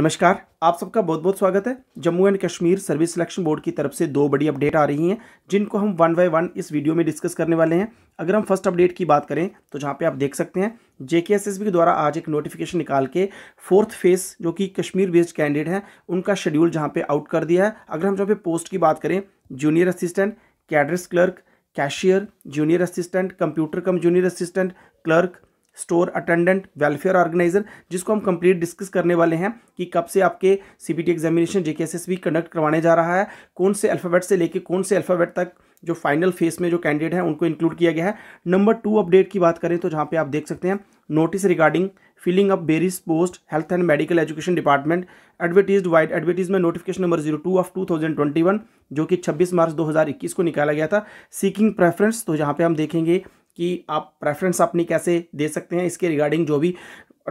नमस्कार आप सबका बहुत बहुत स्वागत है Jammu and Kashmir service selection board की तरफ से दो बड़ी अपडेट आ रही हैं जिनको हम वन बाय वन इस वीडियो में डिस्कस करने वाले हैं अगर हम फर्स्ट अपडेट की बात करें तो जहाँ पे आप देख सकते हैं जे के के द्वारा आज एक नोटिफिकेशन निकाल के फोर्थ फेस जो कि कश्मीर बेस्ड कैंडिडेट हैं उनका शेड्यूल जहाँ पर आउट कर दिया है अगर हम जहाँ पे पोस्ट की बात करें junior assistant cadres clerk cashier junior assistant computer cum junior assistant clerk store attendant welfare organiser जिसको हम कंप्लीट डिस्कस करने वाले हैं कि कब से आपके सीबीटी एग्जामिनेशन एस भी कंडक्ट करवाने जा रहा है कौन से अल्फ़ाबेट से लेके कौन से अल्फ़ाबेट तक जो फाइनल फेस में जो कैंडिडेट हैं उनको इंक्लूड किया गया है नंबर टू अपडेट की बात करें तो जहाँ पर आप देख सकते हैं notice regarding filling up various post health and medical education department advertise vide advertise में notification number zero two of two thousand twenty one जो कि छब्बीस मार्च दो हज़ार इक्कीस को निकाला गया था सीकिंग प्रेफरेंस तो जहाँ पे हम देखेंगे कि आप प्रेफरेंस अपनी कैसे दे सकते हैं इसके रिगार्डिंग जो भी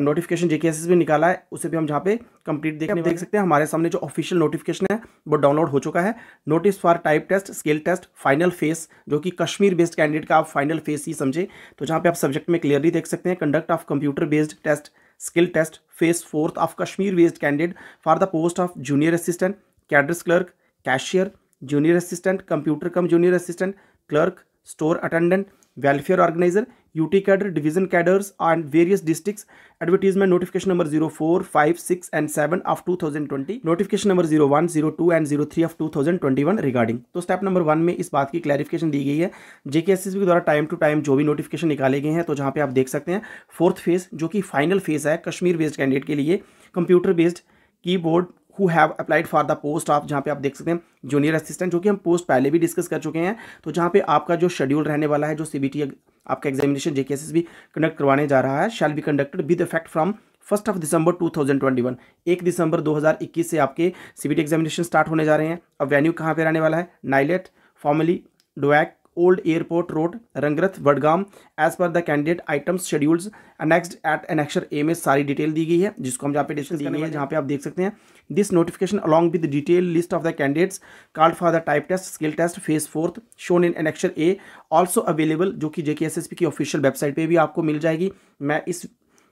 नोटिफिकेशन एस में निकाला है उसे भी हम जहाँ पे कंप्लीट देखने देख सकते हैं हमारे सामने जो ऑफिशियल नोटिफिकेशन है वो डाउनलोड हो चुका है notice for type test skill test final phase जो कि कश्मीर बेस्ड कैंडिडेट का आप फाइनल फेस ही समझे तो जहाँ पे आप सब्जेक्ट में क्लियरली देख सकते हैं conduct of computer based test skill test phase fourth of Kashmir based candidate for the post of junior assistant cadres clerk cashier junior assistant computer cum junior assistant clerk store attendant welfare organiser UT cadre division cadres and various districts advertisement notification number zero four five six and seven of two thousand twenty notification number zero one zero two and zero three of two thousand twenty one regarding तो step number one में इस बात की clarification दी गई है JK S S B द्वारा time to time जो भी नोटिफिकेशन निकाले गए हैं तो जहाँ पे आप देख सकते हैं फोर्थ फेज जो कि फाइनल फेज है कश्मीर बेस्ड कैंडिडेट के लिए कंप्यूटर बेस्ड की board who have applied for the post of जहाँ पे आप देख सकते हैं जूनियर असिस्टेंट जो कि हम पोस्ट पहले भी डिस्कस कर चुके हैं तो जहाँ पे आपका जो शेड्यूल रहने वाला है जो सीबीटी आपका एग्जामिनेशन जेकेएसएस भी कंडक्ट करवाने जा रहा है shall be conducted with effect from first of December 2021 एक दिसंबर 2021 से आपके टी एग्जामिनेशन स्टार्ट होने जा रहे हैं अब वेन्यू कहाँ पे रहने वाला है NIELIT formerly DOEACC old airport road Rangreth Budgam as per the candidate items schedules annexed at annexure A में सारी डिटेल दी गई है जिसको हम जहाँ पे डिस्कस करेंगे जहाँ पे आप देख सकते हैं this notification along with detail list of the candidates card for the type test skill test phase fourth shown in annexure A also available जो कि जेके की ऑफिशियल वेबसाइट पर भी आपको मिल जाएगी मैं इस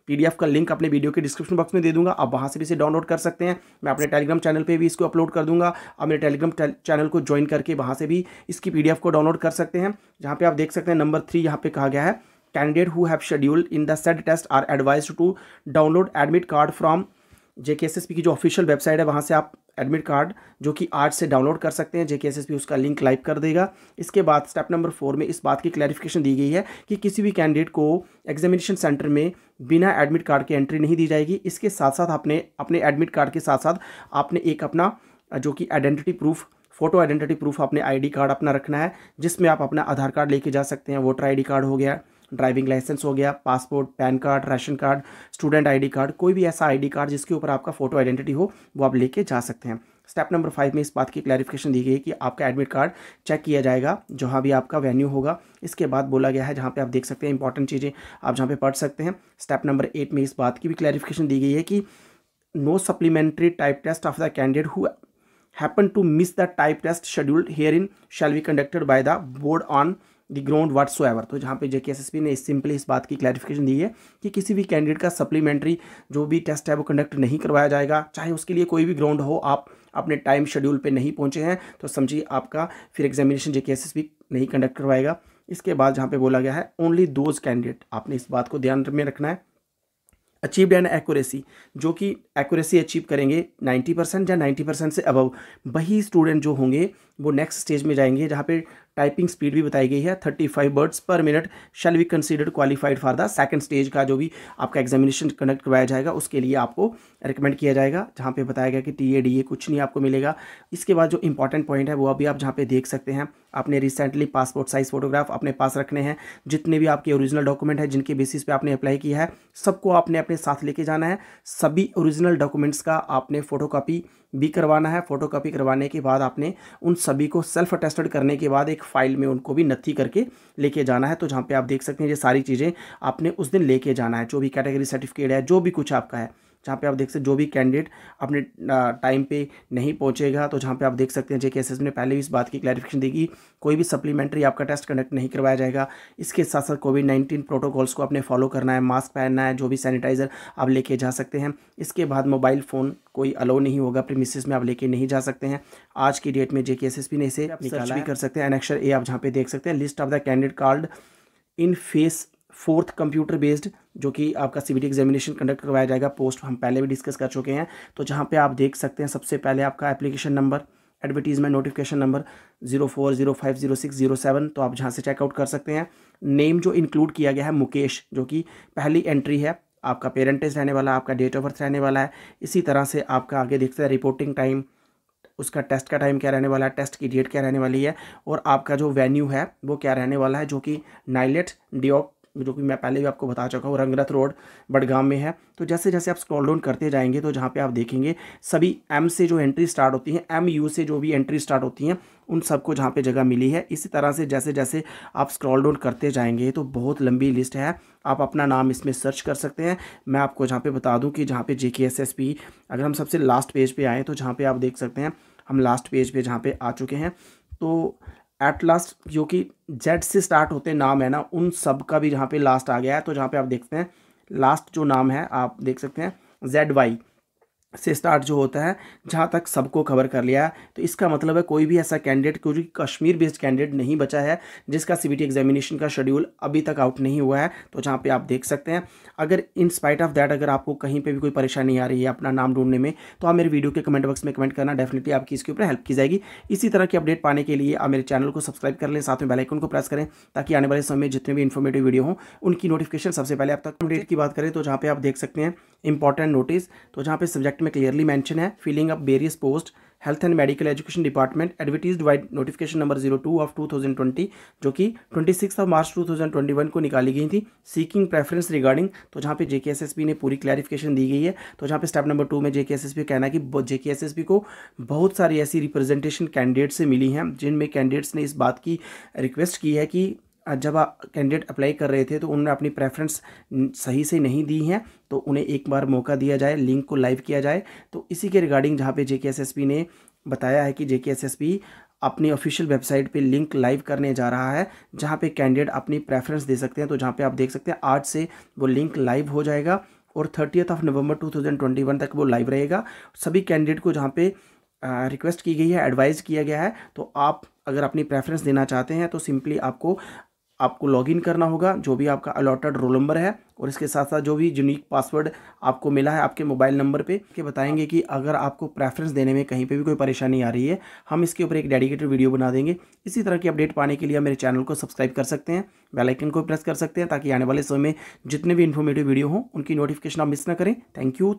पीडीएफ का लिंक अपने वीडियो के डिस्क्रिप्शन बॉक्स में दे दूंगा आप वहाँ से भी इसे डाउनलोड कर सकते हैं मैं अपने टेलीग्राम चैनल पर भी इसको अपलोड कर दूंगा आप मेरे टेलीग्राम चैनल को ज्वाइन करके वहाँ से भी इसकी पी को डाउनलोड कर सकते हैं जहाँ पर आप देख सकते हैं नंबर थ्री यहाँ पर कहा गया है candidate who have scheduled in the set test are advise to download admit card from JK जो ऑफिशियल वेबसाइट है वहाँ से आप एडमिट कार्ड जो कि आज से डाउनलोड कर सकते हैं जेके उसका लिंक लाइव कर देगा इसके बाद स्टेप नंबर फोर में इस बात की क्लैरिफिकेशन दी गई है कि किसी भी कैंडिडेट को एग्जामिनेशन सेंटर में बिना एडमिट कार्ड के एंट्री नहीं दी जाएगी इसके साथ साथ आपने अपने एडमिट कार्ड के साथ साथ आपने एक अपना जो कि identity proof photo identity proof आपने आईडी कार्ड अपना रखना है जिसमें आप अपना आधार कार्ड लेके जा सकते हैं वोटर आईडी कार्ड हो गया ड्राइविंग लाइसेंस हो गया passport PAN card ration card student ID card कोई भी ऐसा आईडी कार्ड जिसके ऊपर आपका फोटो आइडेंटिटी हो वो आप लेके जा सकते हैं स्टेप नंबर फाइव में इस बात की क्लैरिफिकेशन दी गई है कि आपका एडमिट कार्ड चेक किया जाएगा जहाँ भी आपका वेन्यू होगा इसके बाद बोला गया है जहाँ पे आप देख सकते हैं इंपॉर्टेंट चीज़ें आप जहाँ पे पढ़ सकते हैं स्टेप नंबर एट में इस बात की भी क्लैरिफिकेशन दी गई है कि no supplementary type test of the candidate who to miss the type test scheduled here in shall be conducted by the board on the ground ever तो जहाँ पे पी ने सिंपली इस बात की क्लैरिफिकेशन दी है कि किसी भी कैंडिडेट का सप्लीमेंट्री जो भी टेस्ट है वो कंडक्ट नहीं करवाया जाएगा चाहे उसके लिए कोई भी ग्राउंड हो आप अपने टाइम शेड्यूल पे नहीं पहुँचे हैं तो समझिए आपका फिर एग्जामिनेशन एस एस पी नहीं कंडक्ट करवाएगा इसके बाद जहाँ पर बोला गया है ओनली दोज कैंडिडेट आपने इस बात को ध्यान में रखना है अचीव एंड एक्यूरेसी जो कि एक्यूरेसी अचीव करेंगे 90 परसेंट या 90 परसेंट से अबव वही स्टूडेंट जो होंगे वो नेक्स्ट स्टेज में जाएंगे जहाँ पे टाइपिंग स्पीड भी बताई गई है thirty five words per minute shall be considered qualified for the second stage का जो भी आपका एग्जामिनेशन कंडक्ट करवाया जाएगा उसके लिए आपको रिकमेंड किया जाएगा जहाँ पे बताया गया कि टी ए डी ए कुछ नहीं आपको मिलेगा इसके बाद जो इंपॉर्टेंट पॉइंट है वो अभी आप जहाँ पे देख सकते हैं आपने रिसेंटली पासपोर्ट साइज़ फोटोग्राफ अपने पास रखने हैं जितने भी आपके ओरिजिनल डॉक्यूमेंट हैं जिनके बेसिस पे आपने अप्लाई किया है सबको आपने अपने साथ लेके जाना है सभी ओरिजिनल डॉक्यूमेंट्स का आपने फ़ोटोकॉपी भी करवाना है फ़ोटोकॉपी करवाने के बाद आपने उन सभी को सेल्फ अटेस्टेड करने के बाद एक फाइल में उनको भी नत्थी करके लेके जाना है तो जहाँ पे आप देख सकते हैं ये सारी चीज़ें आपने उस दिन लेके जाना है जो भी कैटेगरी सर्टिफिकेट है जो भी कुछ आपका है जहाँ पे आप देख सकते जो भी कैंडिडेट अपने टाइम पे नहीं पहुँचेगा तो जहाँ पे आप देख सकते हैं जेके एस ने पहले भी इस बात की क्लैरिफिकेशन दी कि कोई भी सप्लीमेंट्री आपका टेस्ट कंडक्ट नहीं करवाया जाएगा इसके साथ साथ कोविड नाइन्टीन प्रोटोकॉल्स को आपने फॉलो करना है मास्क पहनना है जो भी सैनिटाइज़र आप लेके जा सकते हैं इसके बाद मोबाइल फ़ोन कोई अलो नहीं होगा प्रीमिसिस में आप लेके नहीं जा सकते हैं आज की डेट में जे ने इसे सर्च भी कर सकते हैं एनेक्शर ए आप जहाँ पे देख सकते हैं list of the candidate card in phase fourth computer based जो कि आपका सी एग्जामिनेशन कंडक्ट करवाया जाएगा पोस्ट हम पहले भी डिस्कस कर चुके हैं तो जहाँ पे आप देख सकते हैं सबसे पहले आपका application number advertisement notification number zero four zero five zero six zero seven तो आप जहाँ से चेकआउट कर सकते हैं नेम जो इंक्लूड किया गया है मुकेश जो कि पहली एंट्री है आपका पेरेंटेज रहने वाला आपका डेट ऑफ बर्थ रहने वाला है इसी तरह से आपका आगे देखते हैं रिपोर्टिंग टाइम उसका टेस्ट का टाइम क्या रहने वाला है टेस्ट की डेट क्या रहने वाली है और आपका जो वेन्यू है वो क्या रहने वाला है जो कि नाइलेट डिओक जो कि मैं पहले भी आपको बता चुका हूँ रंगरथ रोड बडगाम में है तो जैसे जैसे आप स्क्रॉल डाउन करते जाएंगे तो जहाँ पे आप देखेंगे सभी एम से जो एंट्री स्टार्ट होती है एम यू से जो भी एंट्री स्टार्ट होती हैं उन सबको जहाँ पे जगह मिली है इसी तरह से जैसे जैसे आप स्क्रॉल डाउन करते जाएंगे तो बहुत लंबी लिस्ट है आप अपना नाम इसमें सर्च कर सकते हैं मैं आपको जहाँ पे बता दूँ कि जहाँ पर जे अगर हम सबसे लास्ट पेज पर आएँ तो जहाँ पर आप देख सकते हैं हम लास्ट पेज पर जहाँ पे आ चुके हैं तो एट लास्ट जो कि जेड से स्टार्ट होते नाम है ना उन सब का भी जहाँ पे लास्ट आ गया है तो जहाँ पे आप देखते हैं लास्ट जो नाम है आप देख सकते हैं जेड वाई से स्टार्ट जो होता है जहाँ तक सबको कवर कर लिया है तो इसका मतलब है कोई भी ऐसा कैंडिडेट क्योंकि कश्मीर बेस्ड कैंडिडेट नहीं बचा है जिसका सी एग्जामिनेशन का शेड्यूल अभी तक आउट नहीं हुआ है तो जहाँ पे आप देख सकते हैं अगर इन स्पाइट ऑफ दैट अगर आपको कहीं पे भी कोई परेशानी आ रही है अपना नाम ढूंढने में तो आप मेरे वीडियो के कमेंट बॉक्स में कमेंट करना डेफिनेटली आपकी इसके ऊपर हेल्प की जाएगी इसी तरह की अपडेट पाने के लिए आप मेरे चैनल को सब्सक्राइब कर लें साथ में बेलाइकन को प्रेस करें ताकि आने वाले समय में जितने भी इन्फॉर्मेटिव वीडियो हों उनकी नोटिफिकेशन सबसे पहले आप तक अपडेट की बात करें तो जहाँ पर आप देख सकते हैं इंपॉर्टेंट नोटिस तो जहाँ पर सब्जेक्ट में क्लियरली मैंशन है filling up various post health and medical education department advertise vide notification number zero two of two thousand twenty जो कि twenty six of March two thousand twenty one को निकाली गई थी सीकिंग प्रेफरेंस रिगार्डिंग तो जहाँ पे पी ने पूरी क्लैरिफिकेशन दी गई है तो जहाँ पे स्टेप नंबर टू में एस एस पी कहना कि एस एस पी को बहुत सारी ऐसी रिप्रेजेंटेशन कैंडिडेट से मिली हैं जिनमें कैंडिडेट्स ने इस बात की रिक्वेस्ट की है कि जब कैंडिडेट अप्लाई कर रहे थे तो उन्होंने अपनी प्रेफरेंस सही से नहीं दी है तो उन्हें एक बार मौका दिया जाए लिंक को लाइव किया जाए तो इसी के रिगार्डिंग जहाँ पे जे ने बताया है कि जे अपनी ऑफिशियल वेबसाइट पे लिंक लाइव करने जा रहा है जहाँ पे कैंडिडेट अपनी प्रेफरेंस दे सकते हैं तो जहाँ पे आप देख सकते हैं आज से वो लिंक लाइव हो जाएगा और थर्टियथ ऑफ नवंबर 2021 तक वो लाइव रहेगा सभी कैंडिडेट को जहाँ पे रिक्वेस्ट की गई है एडवाइज़ किया गया है तो आप अगर अपनी प्रेफरेंस देना चाहते हैं तो सिंपली आपको आपको लॉगिन करना होगा जो भी आपका अलॉटेड रोल नंबर है और इसके साथ साथ जो भी यूनिक पासवर्ड आपको मिला है आपके मोबाइल नंबर पे के बताएंगे कि अगर आपको प्रेफरेंस देने में कहीं पे भी कोई परेशानी आ रही है हम इसके ऊपर एक डेडिकेटेड वीडियो बना देंगे इसी तरह की अपडेट पाने के लिए मेरे चैनल को सब्सक्राइब कर सकते हैं बेलाइकन को प्रेस कर सकते हैं ताकि आने वाले समय में जितने भी इन्फॉर्मेटिव वीडियो हों उनकी नोटिफिकेशन आप मिस ना करें थैंक यू